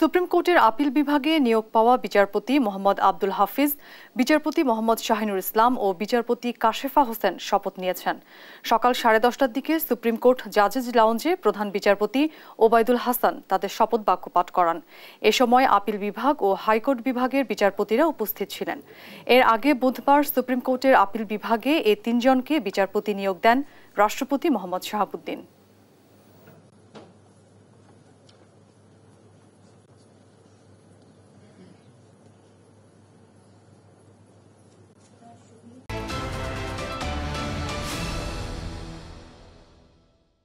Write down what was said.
supreme কোর্টের appeal বিভাগে নিয়োগ পাওয়া বিচারপতি মোহাম্মদ আব্দুল হাফিজ বিচারপতি মোহাম্মদ শাহিনুর ইসলাম ও বিচারপতি কাশেফা হোসেন শপথ নিয়েছেন সকাল সাড়ে দশটার দিকে সুপ্রিম কোর্ট জাজেজ লাউঞ্জে প্রধান বিচারপতি ওবায়দুল হাসান তাদের শপথ বাক্য পাঠ করান এ সময় আপিল বিভাগ ও হাইকোর্ট বিভাগের বিচারপতিরা উপস্থিত ছিলেন এর আগে বুধবার সুপ্রিম কোর্টের আপিল বিভাগে এ তিনজনকে বিচারপতি নিয়োগ দেন রাষ্ট্রপতি মোহাম্মদ শাহাবুদ্দিন